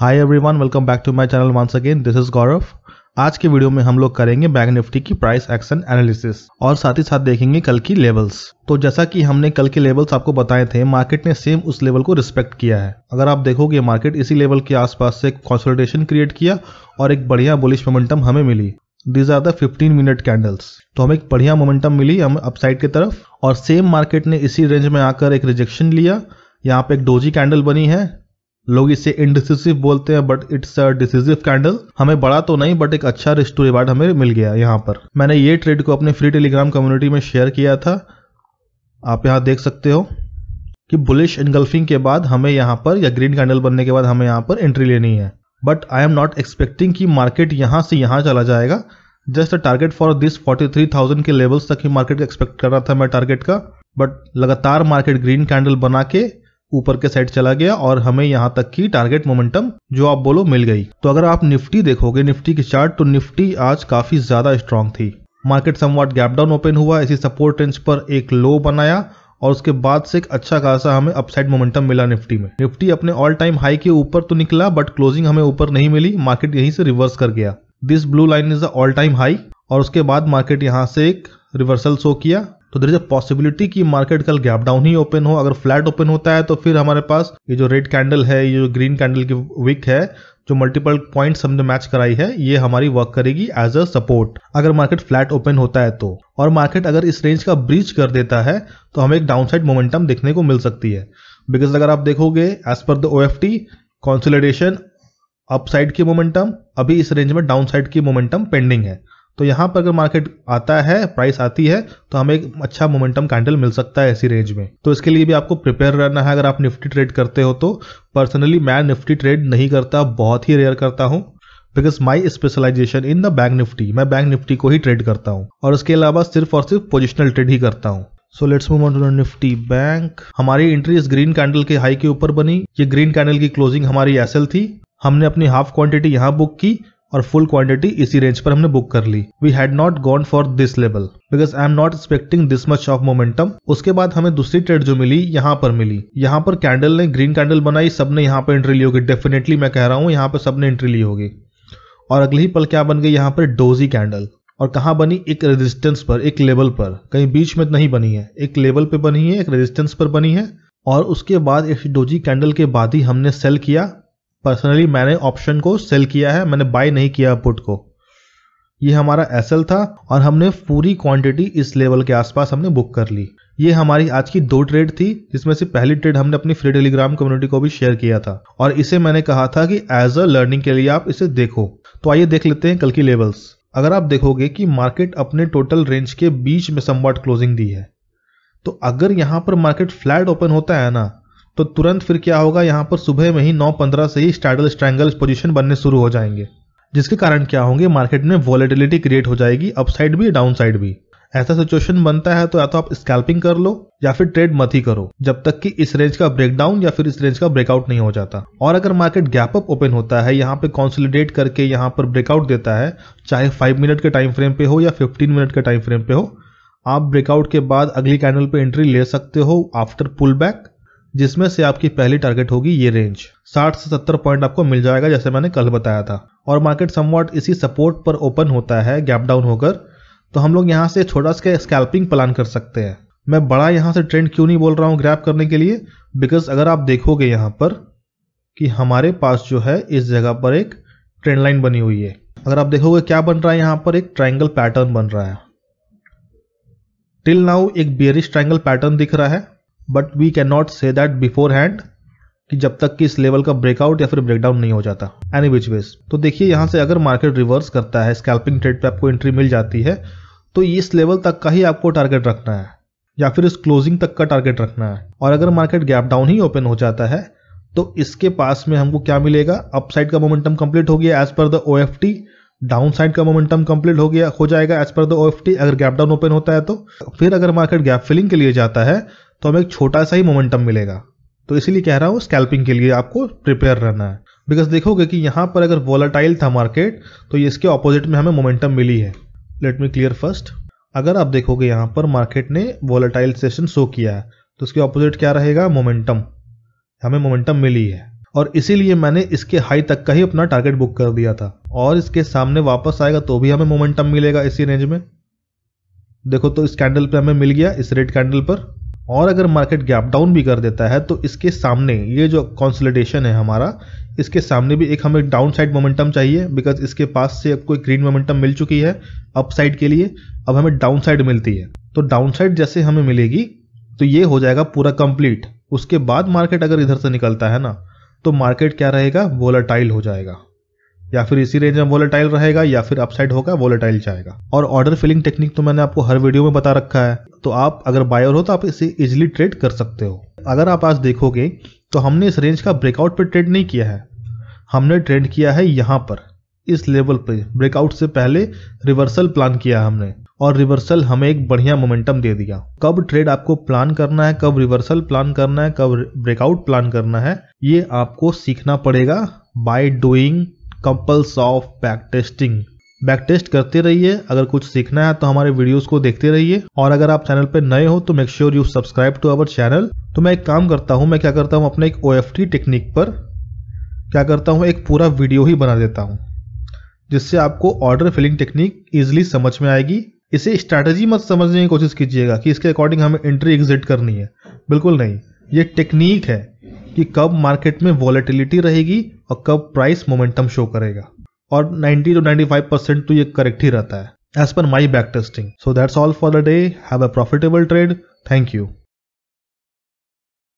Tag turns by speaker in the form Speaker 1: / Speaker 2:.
Speaker 1: hi everyone welcome back to my channel once again this is Gaurav आज के video में हम लोग करेंगे बैंक निफ्टी की प्राइस एक्शन एनालिसिस और साथ ही साथ देखेंगे कल की लेवल्स तो जैसा कि हमने कल के लेवल्स आपको बताए थे मार्केट ने सेम उस लेवल को रिस्पेक्ट किया है अगर आप देखोगे मार्केट इसी लेवल के आसपास से कॉन्सल्टेशन क्रिएट किया और एक बढ़िया बुलिश मोमेंटम हमें मिली these are the 15 minute candles तो हमें एक बढ़िया मोमेंटम मिली हम अपसाइड की तरफ और सेम मार्केट ने इसी रेंज में आकर एक रिजेक्शन लिया यहाँ पे एक डोजी कैंडल बनी है लोग इसे इनडिसिसिव बोलते हैं but it's a decisive candle हमें बड़ा तो नहीं बट एक अच्छा रिस्ट टू रिवार्ड हमें मिल गया यहाँ पर मैंने ये ट्रेड को अपने फ्री टेलीग्राम कम्युनिटी में शेयर किया था आप यहाँ देख सकते हो कि बुलिश इनगल्फिंग के बाद हमें यहाँ पर या ग्रीन कैंडल बनने के बाद हमें यहाँ पर एंट्री लेनी है but I am not expecting कि मार्केट यहाँ से यहाँ चला जाएगा जस्ट टारगेट फॉर दिस 43,000 के लेवल्स तक ही मार्केट का एक्सपेक्ट कर रहा था मैं टारगेट का बट लगातार मार्केट ग्रीन कैंडल बना के ऊपर के साइड चला गया और हमें यहाँ तक की टारगेट मोमेंटम जो आप बोलो मिल गई तो अगर आप निफ्टी देखोगे निफ्टी की चार्ट तो निफ्टी आज काफी ज्यादा स्ट्रांग थी market somewhat gap down open हुआ इसी सपोर्ट रेंज पर एक लो बनाया और उसके बाद से एक अच्छा खासा हमें अपसाइड मोमेंटम मिला निफ्टी में निफ्टी अपने ऑल टाइम हाई के ऊपर तो निकला बट क्लोजिंग हमें ऊपर नहीं मिली मार्केट यहीं से रिवर्स कर गया this blue line is the all time high और उसके बाद मार्केट यहाँ से एक रिवर्सल शो किया तो दर इज अ पॉसिबिलिटी कि मार्केट कल गैप डाउन ही ओपन हो अगर फ्लैट ओपन होता है तो फिर हमारे पास ये जो रेड कैंडल है ये जो ग्रीन कैंडल की विक है जो मल्टीपल पॉइंट हमने मैच कराई है ये हमारी वर्क करेगी एज अ सपोर्ट अगर मार्केट फ्लैट ओपन होता है तो और मार्केट अगर इस रेंज का ब्रीच कर देता है तो हमें एक डाउनसाइड मोमेंटम देखने को मिल सकती है बिकॉज अगर आप देखोगे as per the O F T consolidation upside की मोमेंटम अभी इस रेंज में डाउनसाइड की मोमेंटम पेंडिंग है तो यहाँ पर अगर मार्केट आता है प्राइस आती है तो हमें एक अच्छा मोमेंटम कैंडल मिल सकता है ऐसी रेंज में तो इसके लिए भी आपको प्रिपेयर रहना है अगर आप निफ्टी ट्रेड करते हो तो पर्सनली मैं निफ्टी ट्रेड नहीं करता बहुत ही रेयर करता हूँ because my specialization in the bank Nifty मैं बैंक निफ्टी को ही ट्रेड करता हूँ और उसके अलावा सिर्फ और सिर्फ पोजिशनल ट्रेड ही करता हूँ so let's move on to Nifty bank हमारी एंट्री इस ग्रीन कैंडल के हाई के ऊपर बनी ये ग्रीन कैंडल की क्लोजिंग हमारी एसएल थी हमने अपनी हाफ क्वांटिटी यहाँ बुक की और फुल क्वांटिटी इसी रेंज पर हमने बुक कर ली we had not gone for this level because I am not expecting this much of momentum उसके बाद हमें दूसरी ट्रेड जो मिली यहाँ पर मिली यहाँ पर कैंडल ने ग्रीन कैंडल बनाई सबने यहाँ पर एंट्री ली होगी डेफिनेटली मैं कह रहा हूँ यहाँ पर सबने एंट्री ली होगी और अगले ही पल क्या बन गई यहाँ पर डोजी कैंडल और कहाँ बनी एक रेजिस्टेंस पर एक लेवल पर कहीं बीच में नहीं बनी है एक लेवल पे बनी है एक रेजिस्टेंस पर बनी है और उसके बाद इस डोजी कैंडल के बाद ही हमने सेल किया पर्सनली मैंने ऑप्शन को सेल किया है मैंने बाय नहीं किया पुट को ये हमारा एसल था और हमने पूरी क्वांटिटी इस लेवल के आसपास हमने बुक कर ली ये हमारी आज की दो ट्रेड थी जिसमें से पहली ट्रेड हमने अपनी फ्री टेलीग्राम कम्युनिटी को भी शेयर किया था और इसे मैंने कहा था कि एज अ लर्निंग के लिए आप इसे देखो तो आइए देख लेते हैं कल की लेवल्स अगर आप देखोगे कि मार्केट अपने टोटल रेंज के बीच में समवट क्लोजिंग दी है तो अगर यहां पर मार्केट फ्लैट ओपन होता है ना तो तुरंत फिर क्या होगा यहाँ पर सुबह में ही 9:15 से ही स्टाइडल स्ट्रैंगल पोजीशन बनने शुरू हो जाएंगे जिसके कारण क्या होंगे मार्केट में वॉलेटिलिटी क्रिएट हो जाएगी अपसाइड भी डाउनसाइड भी ऐसा सिचुएशन बनता है तो या तो आप स्कैल्पिंग कर लो या फिर ट्रेड मत ही करो जब तक कि इस रेंज का ब्रेकडाउन या फिर इस रेंज का ब्रेकआउट नहीं हो जाता और अगर मार्केट गैप अप ओपन होता है यहाँ पे कॉन्सोलिडेट करके यहाँ पर ब्रेकआउट देता है चाहे फाइव मिनट के टाइम फ्रेम पे हो या फिफ्टीन मिनट के टाइम फ्रेम पे हो आप ब्रेकआउट के बाद अगली कैंडल पे एंट्री ले सकते हो आफ्टर पुल बैक जिसमें से आपकी पहली टारगेट होगी ये रेंज 60 से 70 पॉइंट आपको मिल जाएगा जैसे मैंने कल बताया था और मार्केट समवॉट इसी सपोर्ट पर ओपन होता है गैप डाउन होकर तो हम लोग यहाँ से छोटा सा स्कैल्पिंग प्लान कर सकते हैं मैं बड़ा यहाँ से ट्रेंड क्यों नहीं बोल रहा हूँ ग्रैप करने के लिए बिकॉज अगर आप देखोगे यहाँ पर कि हमारे पास जो है इस जगह पर एक ट्रेंड लाइन बनी हुई है अगर आप देखोगे क्या बन रहा है यहाँ पर एक ट्राइंगल पैटर्न बन रहा है टिल नाउ एक बियरिश ट्राइंगल पैटर्न दिख रहा है but we can not say that beforehand कि जब तक कि इस लेवल का ब्रेकआउट या फिर ब्रेकडाउन नहीं हो जाता एनी विच वेज तो देखिए यहाँ से अगर मार्केट रिवर्स करता है स्कैल्पिंग ट्रेड पे आपको एंट्री मिल जाती है तो इस लेवल तक का ही आपको टारगेट रखना है या फिर इस क्लोजिंग तक का टारगेट रखना है और अगर मार्केट गैप डाउन ही ओपन हो जाता है तो इसके पास में हमको क्या मिलेगा अपसाइड का मोमेंटम कंप्लीट हो गया as per the O F T down side का मोमेंटम कंप्लीट हो गया हो जाएगा as per the O F T अगर गैप डाउन ओपन होता है तो फिर अगर मार्केट गैप फिलिंग के लिए जाता है तो हमें एक छोटा सा ही मोमेंटम मिलेगा तो इसीलिए कह रहा हूँ स्कैल्पिंग के लिए आपको प्रिपेयर रहना है बिकॉज देखोगे कि यहाँ पर अगर वॉलाटाइल था मार्केट तो इसके ऑपोजिट में हमें मोमेंटम मिली है लेट मी क्लियर फर्स्ट अगर आप देखोगे यहाँ पर मार्केट ने वॉलाटाइल सेशन शो किया है तो उसके ऑपोजिट क्या रहेगा मोमेंटम हमें मोमेंटम मिली है और इसीलिए मैंने इसके हाई तक का ही अपना टारगेट बुक कर दिया था और इसके सामने वापस आएगा तो भी हमें मोमेंटम मिलेगा इसी रेंज में देखो तो इस कैंडल पे हमें मिल गया इस रेड कैंडल पर और अगर मार्केट गैप डाउन भी कर देता है तो इसके सामने ये जो कॉन्सोलिडेशन है हमारा इसके सामने भी एक हमें डाउन साइड मोमेंटम चाहिए बिकॉज इसके पास से अब कोई ग्रीन मोमेंटम मिल चुकी है अप साइड के लिए अब हमें डाउन साइड मिलती है तो डाउन साइड जैसे हमें मिलेगी तो ये हो जाएगा पूरा कंप्लीट उसके बाद मार्केट अगर इधर से निकलता है ना तो मार्केट क्या रहेगा वोलाटाइल हो जाएगा या फिर इसी रेंज में वोलेटाइल रहेगा या फिर अपसाइड होगा वोलेटाइल जाएगा और ऑर्डर फिलिंग टेक्निक तो मैंने आपको हर वीडियो में बता रखा है तो आप अगर बायर हो तो आप इसे इजिली ट्रेड कर सकते हो अगर आप आज देखोगे तो हमने इस रेंज का ब्रेकआउट पर ट्रेड नहीं किया है हमने ट्रेड किया है यहाँ पर इस लेवल पे ब्रेकआउट से पहले रिवर्सल प्लान किया हमने और रिवर्सल हमें एक बढ़िया मोमेंटम दे दिया कब ट्रेड आपको प्लान करना है कब रिवर्सल प्लान करना है कब ब्रेकआउट प्लान करना है ये आपको सीखना पड़ेगा by doing couples of back testing back test करते रहिए अगर कुछ सीखना है तो हमारे वीडियोस को देखते रहिए और अगर आप चैनल पर नए हो तो make sure you subscribe to our channel तो मैं एक काम करता हूँ मैं क्या करता हूँ अपने एक ओ टेक्निक पर क्या करता हूँ एक पूरा वीडियो ही बना देता हूँ जिससे आपको ऑर्डर फिलिंग टेक्निक ईजिली समझ में आएगी इसे स्ट्रैटेजी मत समझने की कोशिश कीजिएगा कि इसके अकॉर्डिंग हमें एंट्री एग्जिट करनी है बिल्कुल नहीं ये टेक्निक है कि कब मार्केट में वॉलेटिलिटी रहेगी और कब प्राइस मोमेंटम शो करेगा और 90 टू 95 परसेंट तो ये करेक्ट ही रहता है as per my back testing so that's all for the day have a profitable trade thank you